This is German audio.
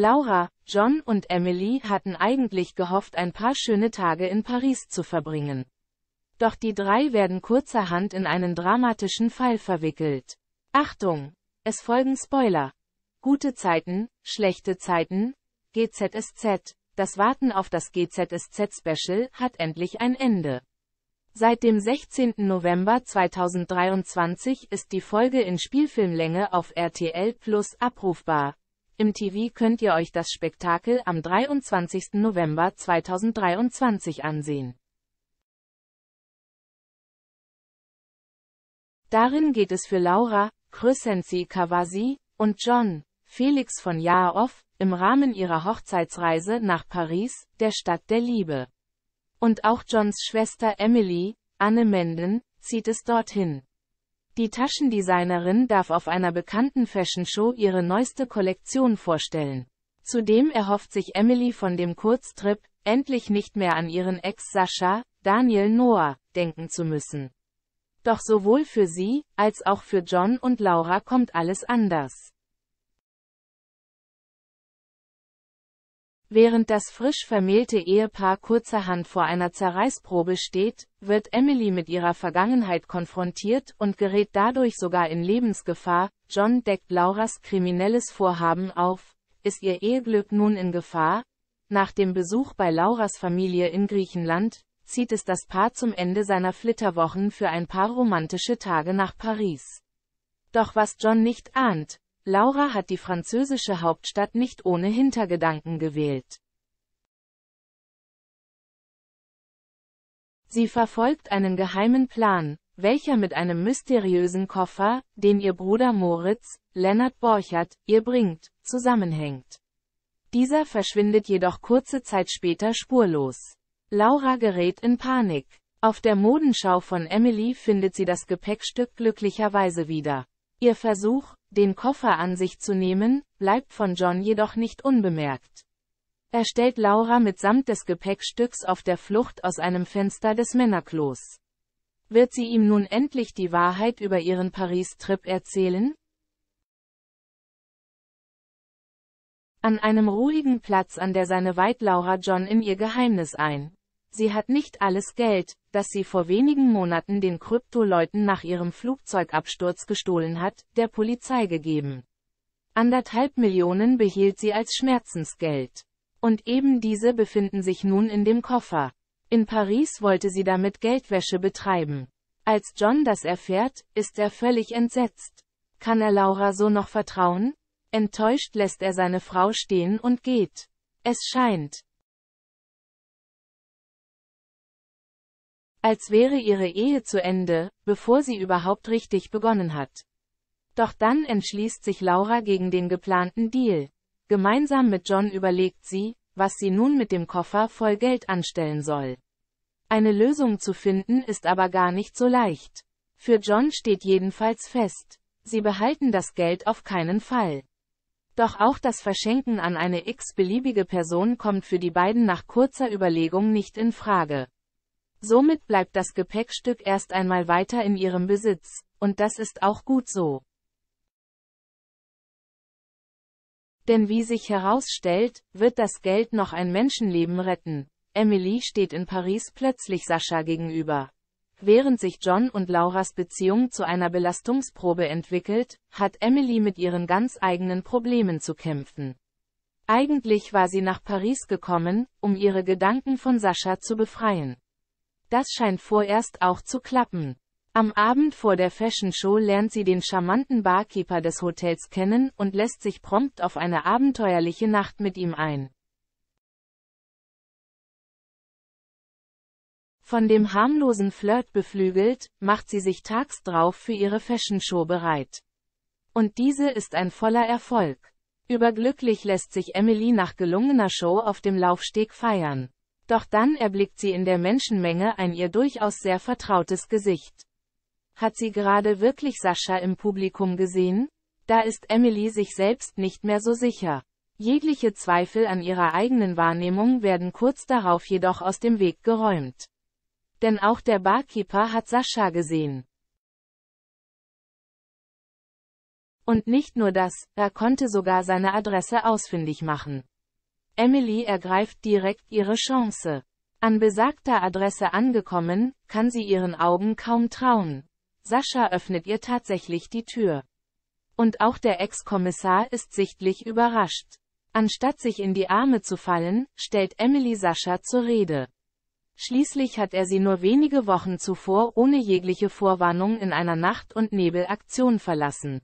Laura, John und Emily hatten eigentlich gehofft, ein paar schöne Tage in Paris zu verbringen. Doch die drei werden kurzerhand in einen dramatischen Fall verwickelt. Achtung! Es folgen Spoiler. Gute Zeiten, schlechte Zeiten, GZSZ. Das Warten auf das GZSZ-Special hat endlich ein Ende. Seit dem 16. November 2023 ist die Folge in Spielfilmlänge auf RTL Plus abrufbar. Im TV könnt ihr euch das Spektakel am 23. November 2023 ansehen. Darin geht es für Laura, Crescenzi Kawasi und John, Felix von Jaoff, im Rahmen ihrer Hochzeitsreise nach Paris, der Stadt der Liebe. Und auch Johns Schwester Emily, Anne Menden, zieht es dorthin. Die Taschendesignerin darf auf einer bekannten Fashion Show ihre neueste Kollektion vorstellen. Zudem erhofft sich Emily von dem Kurztrip, endlich nicht mehr an ihren Ex Sascha, Daniel Noah, denken zu müssen. Doch sowohl für sie, als auch für John und Laura kommt alles anders. Während das frisch vermählte Ehepaar kurzerhand vor einer Zerreißprobe steht, wird Emily mit ihrer Vergangenheit konfrontiert und gerät dadurch sogar in Lebensgefahr. John deckt Lauras kriminelles Vorhaben auf. Ist ihr Eheglück nun in Gefahr? Nach dem Besuch bei Lauras Familie in Griechenland, zieht es das Paar zum Ende seiner Flitterwochen für ein paar romantische Tage nach Paris. Doch was John nicht ahnt, Laura hat die französische Hauptstadt nicht ohne Hintergedanken gewählt. Sie verfolgt einen geheimen Plan, welcher mit einem mysteriösen Koffer, den ihr Bruder Moritz, Lennart Borchert, ihr bringt, zusammenhängt. Dieser verschwindet jedoch kurze Zeit später spurlos. Laura gerät in Panik. Auf der Modenschau von Emily findet sie das Gepäckstück glücklicherweise wieder. Ihr Versuch, den Koffer an sich zu nehmen, bleibt von John jedoch nicht unbemerkt. Er stellt Laura mitsamt des Gepäckstücks auf der Flucht aus einem Fenster des Männerklos. Wird sie ihm nun endlich die Wahrheit über ihren Paris-Trip erzählen? An einem ruhigen Platz an der seine Weit Laura John in ihr Geheimnis ein. Sie hat nicht alles Geld, das sie vor wenigen Monaten den Kryptoleuten nach ihrem Flugzeugabsturz gestohlen hat, der Polizei gegeben. Anderthalb Millionen behielt sie als Schmerzensgeld. Und eben diese befinden sich nun in dem Koffer. In Paris wollte sie damit Geldwäsche betreiben. Als John das erfährt, ist er völlig entsetzt. Kann er Laura so noch vertrauen? Enttäuscht lässt er seine Frau stehen und geht. Es scheint, Als wäre ihre Ehe zu Ende, bevor sie überhaupt richtig begonnen hat. Doch dann entschließt sich Laura gegen den geplanten Deal. Gemeinsam mit John überlegt sie, was sie nun mit dem Koffer voll Geld anstellen soll. Eine Lösung zu finden ist aber gar nicht so leicht. Für John steht jedenfalls fest, sie behalten das Geld auf keinen Fall. Doch auch das Verschenken an eine x-beliebige Person kommt für die beiden nach kurzer Überlegung nicht in Frage. Somit bleibt das Gepäckstück erst einmal weiter in ihrem Besitz, und das ist auch gut so. Denn wie sich herausstellt, wird das Geld noch ein Menschenleben retten. Emily steht in Paris plötzlich Sascha gegenüber. Während sich John und Lauras Beziehung zu einer Belastungsprobe entwickelt, hat Emily mit ihren ganz eigenen Problemen zu kämpfen. Eigentlich war sie nach Paris gekommen, um ihre Gedanken von Sascha zu befreien. Das scheint vorerst auch zu klappen. Am Abend vor der Fashion Show lernt sie den charmanten Barkeeper des Hotels kennen und lässt sich prompt auf eine abenteuerliche Nacht mit ihm ein. Von dem harmlosen Flirt beflügelt, macht sie sich tags drauf für ihre Fashion Show bereit. Und diese ist ein voller Erfolg. Überglücklich lässt sich Emily nach gelungener Show auf dem Laufsteg feiern. Doch dann erblickt sie in der Menschenmenge ein ihr durchaus sehr vertrautes Gesicht. Hat sie gerade wirklich Sascha im Publikum gesehen? Da ist Emily sich selbst nicht mehr so sicher. Jegliche Zweifel an ihrer eigenen Wahrnehmung werden kurz darauf jedoch aus dem Weg geräumt. Denn auch der Barkeeper hat Sascha gesehen. Und nicht nur das, er konnte sogar seine Adresse ausfindig machen. Emily ergreift direkt ihre Chance. An besagter Adresse angekommen, kann sie ihren Augen kaum trauen. Sascha öffnet ihr tatsächlich die Tür. Und auch der Ex-Kommissar ist sichtlich überrascht. Anstatt sich in die Arme zu fallen, stellt Emily Sascha zur Rede. Schließlich hat er sie nur wenige Wochen zuvor ohne jegliche Vorwarnung in einer Nacht- und Nebelaktion verlassen.